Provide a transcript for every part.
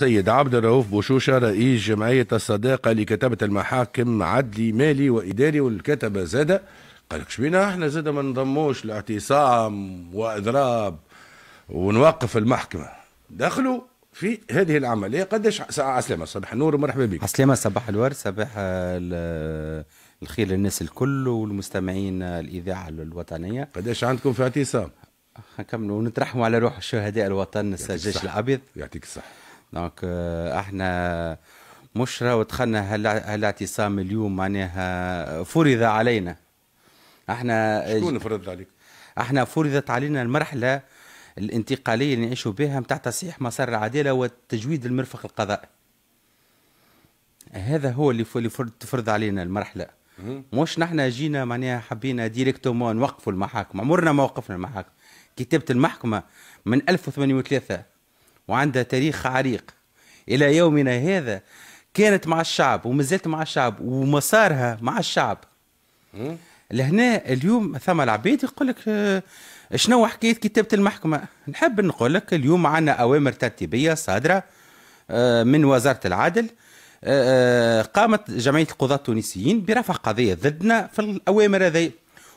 سيد عبد الرؤوف بوشوشة رئيس جمعية الصداقة لكتبة المحاكم عدلي مالي وإداري والكتبة زادة قال لك شبينا احنا زادة ما نضموش لاعتصام وإضراب ونوقف المحكمة دخلوا في هذه العملية قداش ساعة عسلامة صباح النور ومرحبا بك عسلامة صباح الورد صباح الخير للناس الكل والمستمعين الإذاعة الوطنية قداش عندكم في اعتصام نكملوا ونترحموا على روح الشهداء الوطن الجيش الأبيض يعطيك الصحة دونك آه، احنا مش راهو دخلنا هالاعتصام اليوم معناها آه، فرض علينا احنا شكون فرض عليك؟ احنا فرضت علينا المرحله الانتقاليه اللي نعيشوا بها نتاع تصحيح مسار العداله وتجويد المرفق القضائي. هذا هو اللي تفرض علينا المرحله. مش نحن جينا معناها حبينا ديريكتومون نوقفوا المحاكم، عمرنا ما وقفنا المحاكم. كتابه المحكمه من 1803 وعندها تاريخ عريق إلى يومنا هذا كانت مع الشعب ومازالت مع الشعب ومسارها مع الشعب لهنا اليوم ثم العباد يقول لك آه، شنو حكايه كتابه المحكمه نحب نقول لك اليوم عندنا اوامر ترتيبيه صادره آه، من وزاره العدل آه، قامت جمعيه القضاه التونسيين برفع قضيه ضدنا في الاوامر هذه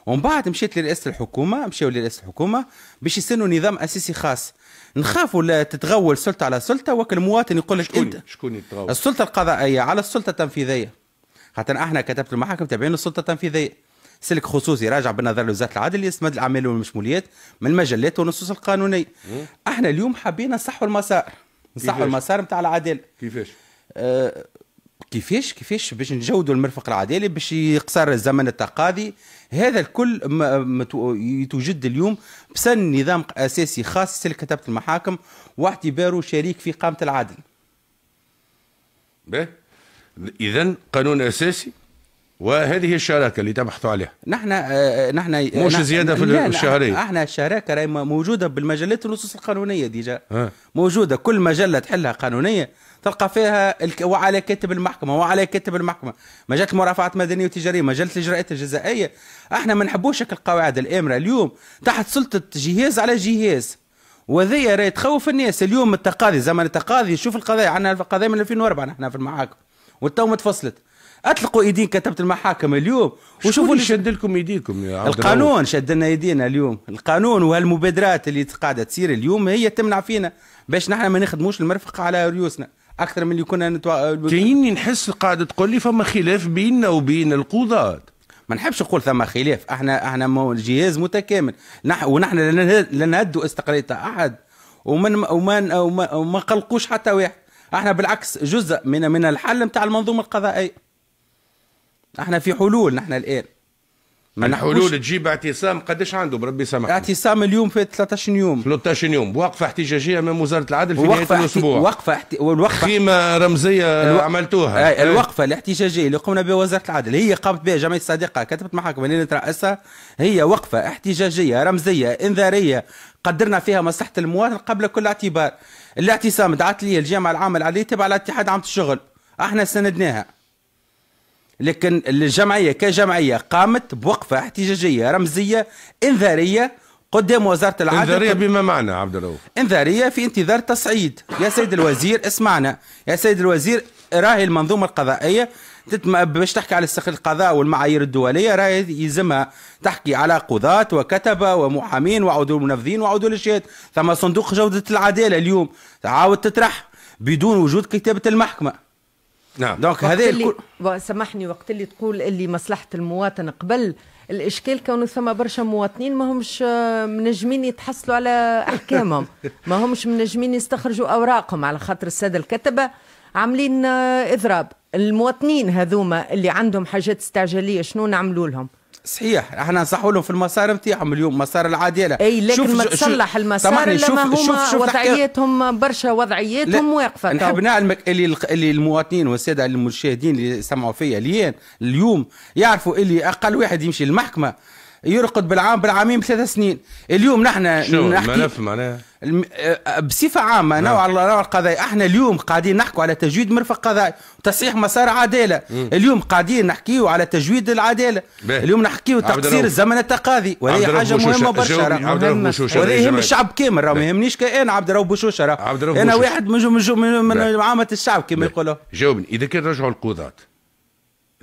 ومن بعد مشيت لرئاسه الحكومه مشاو لرئاسه الحكومه باش يسنوا نظام اساسي خاص نخافوا لا تتغول سلطه على سلطه وكل مواطن يقول لك انت شكون يتغول السلطه القضائيه على السلطه التنفيذيه خاطر احنا كتبت المحاكم تابعين السلطه التنفيذيه سلك خصوصي راجع بالنظر لوزاره العدل يستمد الاعمال والمشموليات من المجلات والنصوص القانونيه احنا اليوم حبينا نصحوا المسار نصحوا المسار نتاع العداله كيفاش؟ آه كيفاش كيفاش باش نجودوا المرفق العدالي باش يقصر الزمن التقاضي هذا الكل يتوجد اليوم بسن نظام اساسي خاص سلك المحاكم واعتباره شريك في قامه العدل. اذا قانون اساسي وهذه الشراكه اللي تبحثوا عليها نحن آه، آه، نحن مش مش زياده في الشهريه احنا الشراكه راهي موجوده بالمجلات النصوص القانونيه ديجا آه. موجوده كل مجله تحلها قانونيه تلقى فيها الك... وعلى كاتب المحكمه وعلى كاتب المحكمه مجله المرافعات المدنيه والتجاريه مجله الاجراءات الجزائيه احنا ما نحبوش القواعد الامره اليوم تحت سلطه جهاز على جهاز وذي راهي تخوف الناس اليوم التقاضي زمن التقاضي شوف القضايا عندنا قضايا من 2004 نحن في المحاكم والتو ما تفصلت اطلقوا ايدين كتبت المحاكم اليوم وشوفوا اللي شد لكم ايديكم يا عبد القانون شد لنا ايدينا اليوم القانون وهالمبادرات اللي قاعده تصير اليوم هي تمنع فينا باش نحن ما نخدموش المرفق على رؤوسنا اكثر من اللي كنا نتوا... كاينني نحس قاعده تقول لي فما خلاف بيننا وبين القضاه ما نحبش نقول ثم خلاف احنا احنا الجهاز متكامل نح ونحن لا نهدوا استقلاليه احد ومن وما وما, وما قلقوش حتى واحد احنا بالعكس جزء من من الحل نتاع المنظومه القضائيه احنا في حلول نحن الان الحلول تجيب اعتصام قداش عنده بربي سامحك اعتصام اليوم في 13 يوم 13 يوم وقفه احتجاجيه من وزاره العدل في نهايه الاسبوع وقفه احت... والوقفه خيمه رمزيه الو... عملتوها أي إيه. الوقفه الاحتجاجيه اللي قمنا بها وزاره العدل هي قامت بها جمعيه الصديقه كتبت محاكم اللي نترأسها هي وقفه احتجاجيه رمزيه انذاريه قدرنا فيها مصلحه المواطن قبل كل اعتبار الاعتصام دعت لي الجامعه العامه العاليه تبع الاتحاد عامه الشغل احنا سندناها لكن الجمعية كجمعية قامت بوقفة احتجاجية رمزية إنذارية قدام وزارة العدل إنذارية بما معنى عبد الرؤوف إنذارية في انتظار تصعيد يا سيد الوزير اسمعنا يا سيد الوزير راهي المنظومة القضائية باش تحكي على استقلال القضاء والمعايير الدوليه راهي يلزمها تحكي على قضاة وكتبه ومحامين وعدول منفذين وعدول الاشهاد ثم صندوق جوده العداله اليوم عاود تطرح بدون وجود كتابه المحكمه نعم دونك هذا الكل سامحني وقت اللي تقول اللي مصلحه المواطن قبل الاشكال كونه ثم برشا مواطنين ما همش آه، منجمين يتحصلوا على احكامهم ما همش منجمين يستخرجوا اوراقهم على خاطر الساده الكتبه عاملين آه، اضراب المواطنين هذوما اللي عندهم حاجات استعجاليه شنو نعملوا لهم صحيح احنا نصحوا لهم في المسار نتاعهم اليوم المسار العادي لا اي لكن شوف ما تصلح المسار لما هما شوف شوف وضعيتهم برشا وضعيتهم واقفه نحب نعلمك اللي اللي المواطنين والساده المشاهدين اللي سمعوا فيا اليوم يعرفوا اللي اقل واحد يمشي للمحكمه يرقد بالعام بالعامين بثلاث سنين اليوم نحن نحكي الملف أه، بصفه عامه نوع نوع القضايا احنا اليوم قاعدين نحكوا على تجويد مرفق قضايا وتصحيح مسار عداله اليوم قاعدين نحكيو على تجويد العداله بيه. اليوم نحكيو تقصير الزمن التقاضي وهي حاجه مهمه برشا ولا يهم الشعب كامل راه ما يهمنيش انا عبد الرؤوف بوشوشه انا واحد من من, من عامه الشعب كما يقولوا جاوبني اذا كان رجعوا القضاه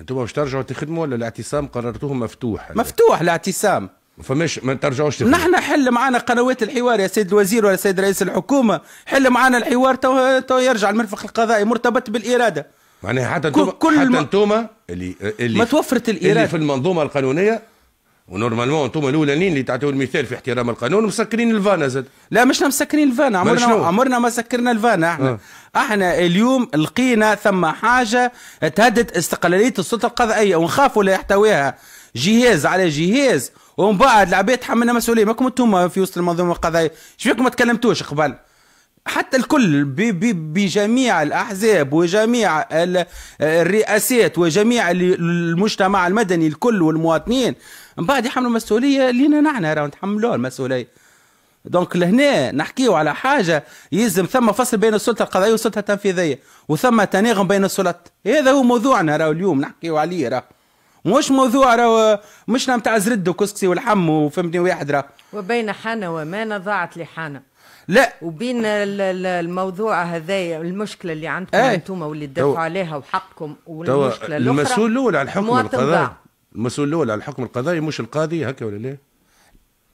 انتم باش ترجعوا تخدموا ولا الاعتصام قررتوه مفتوح مفتوح الاعتصام فمش ما ترجعوش تخدموا نحن حل معنا قنوات الحوار يا سيد الوزير ولا سيد رئيس الحكومه حل معنا الحوار تو, تو يرجع المرفق القضائي مرتبط بالاراده معناها يعني حتى انتم كل حتى انتم اللي اللي ما توفرت الاراده اللي في المنظومه القانونيه ونورمالمون انتم الاولانيين اللي تعطيو المثال في احترام القانون مسكرين الفانا زاد لا مش مسكرين الفانا عمرنا عمرنا ما سكرنا الفانا احنا اه. احنا اليوم لقينا ثم حاجه تهدد استقلاليه السلطه القضائيه ونخافوا لا يحتويها جهاز على جهاز ومن بعد العباد تحملنا مسؤوليه ماكم انتم في وسط المنظومه القضائيه شفيكم ما تكلمتوش قبل حتى الكل بجميع الاحزاب وجميع الرئاسات وجميع المجتمع المدني الكل والمواطنين من بعد يحملوا مسؤوليه لينا نحن راهو نتحملوها المسؤوليه دونك لهنا نحكيو على حاجه يلزم ثم فصل بين السلطه القضائيه والسلطه التنفيذيه وثم تناغم بين السلطات هذا هو موضوعنا راهو اليوم نحكيو عليه راه مش موضوع راهو مش نتاع زرد وكسكسي والحم وفهمتني واحد راه وبين حانه وما ضاعت لحانه لا وبين الموضوع هذايا المشكله اللي عندكم إيه. انتم واللي تدافعوا عليها وحقكم والمشكله الاخرى المسؤول الاول على الحكم القضائي المسؤول الاول على الحكم القضائي مش القاضي هكا ولا لا؟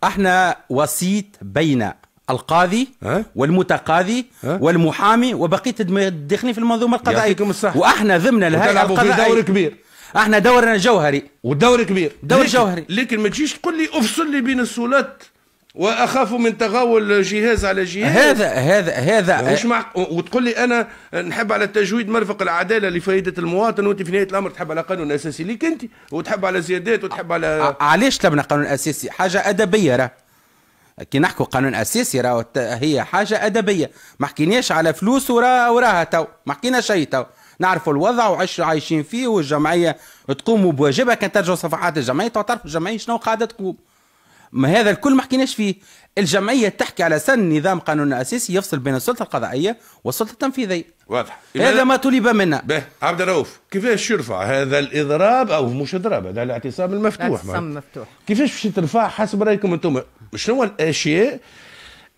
احنا وسيط بين القاضي أه؟ والمتقاضي أه؟ والمحامي وبقيه الداخلين في المنظومه القضائيه واحنا ضمن لهذا القضاء دور كبير احنا دورنا جوهري والدور كبير دور لكن جوهري لكن ما تجيش تقول لي افصل لي بين السولات واخاف من تغول جهاز على جهاز هذا هذا هذا مش مع وتقول لي انا نحب على التجويد مرفق العداله لفائده المواطن وانت في نهايه الامر تحب على قانون اساسي ليك انت وتحب على زيادات وتحب على علاش تبنى قانون اساسي حاجه ادبيه راه كي نحكوا قانون اساسي راه هي حاجه ادبيه ما حكيناش على فلوس ورا وراها تو ما حكينا شيء تو نعرفوا الوضع وعش عايشين فيه والجمعيه تقوم بواجبها كان ترجع صفحات الجمعيه تعرفوا الجمعيه شنو قاعده تقوم ما هذا الكل ما حكيناش فيه الجمعية تحكي على سن نظام قانون أساسي يفصل بين السلطة القضائية والسلطة التنفيذية واضح هذا ما طلب منا به عبد الرؤوف كيفاش يرفع هذا الإضراب أو مش إضراب هذا الاعتصام المفتوح الاعتصام المفتوح كيفاش باش ترفع حسب رأيكم أنتم شنو الأشياء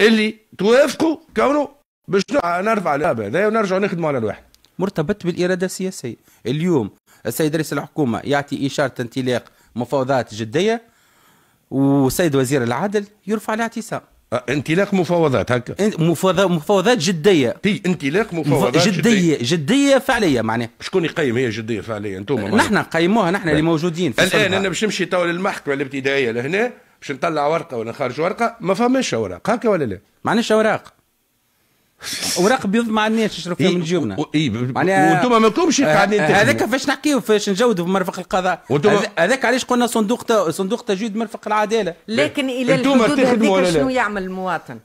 اللي توافقوا كونه باش نرفع الإضراب هذا ونرجع نخدموا على الواحد مرتبط بالإرادة السياسية اليوم السيد رئيس الحكومة يعطي إشارة انطلاق مفاوضات جدية وسيد وزير العدل يرفع الاعتصام أه، انطلاق مفاوضات هكا مفاوضات جديه انطلاق مفاوضات جديه جديه, جديه فعليه معناها شكون يقيم هي جديه فعليه انتم نحن نقيموها نحن اللي موجودين في الان انا باش نمشي تو للمحكمه الابتدائيه لهنا باش نطلع ورقه ولا نخرج ورقه ما فماش اوراق هكا ولا لا؟ معناش اوراق اوراق بيض ما عندناش نشرب فيها من جيوبنا اي معناها وانتم لكمش قاعدين آه، هذاك فاش نحكيو فاش نجودوا في مرفق القضاء هذاك علاش قلنا صندوق صندوق تجويد مرفق العداله لكن الى الحدود هذيك شنو يعمل المواطن؟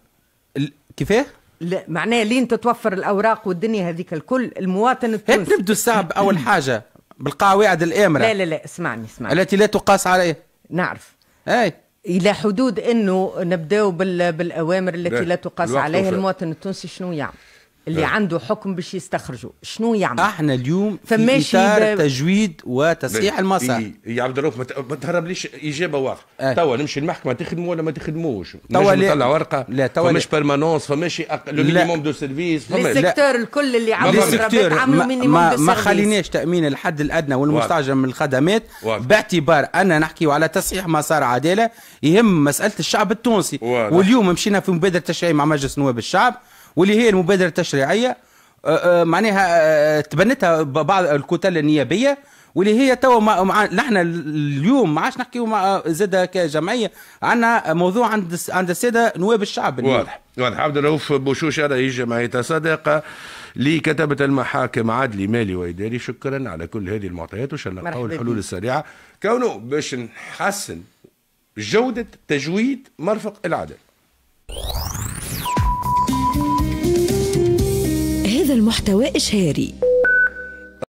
كيفاه؟ لا معناها لين تتوفر الاوراق والدنيا هذيك الكل المواطن التونسي نبدو الصعب اول حاجه بالقواعد الامره لا لا لا اسمعني اسمعني التي لا تقاس عليها نعرف اي الى حدود انه نبداو بالاوامر التي لا, تقاس عليها المواطن التونسي شنو يعمل اللي أه. عنده حكم باش يستخرجوا شنو يعمل احنا اليوم في اطار ب... تجويد وتصحيح المسار يا إيه عبد الرؤوف ما تهربليش اجابه واضحه اه. توا نمشي المحكمه تخدموا ولا ما تخدموش توا نطلع ورقه لا توا فماش بيرمانونس فماش أق... لو مينيموم دو سيرفيس فماش السيكتور الكل اللي عملوا عملوا مينيموم ما, ما, ما خليناش تامين الحد الادنى والمستعجل من الخدمات باعتبار ان نحكي على تصحيح مسار عداله يهم مساله الشعب التونسي واليوم مشينا في مبادره تشريعيه مع مجلس نواب الشعب واللي هي المبادره التشريعيه أه، أه، معناها أه، تبنتها بعض الكتل النيابيه واللي هي توا مع نحن اليوم ما عادش نحكيو مع زاده كجمعيه عندنا موضوع عند عند الساده نواب الشعب واضح واضح عبد الرؤوف بوشوش هي جمعيه صداقه لكتبة المحاكم عدلي مالي وإداري شكرا على كل هذه المعطيات نلقاو الحلول السريعة كونه باش نحسن جودة تجويد مرفق العدل المحتوى إشهاري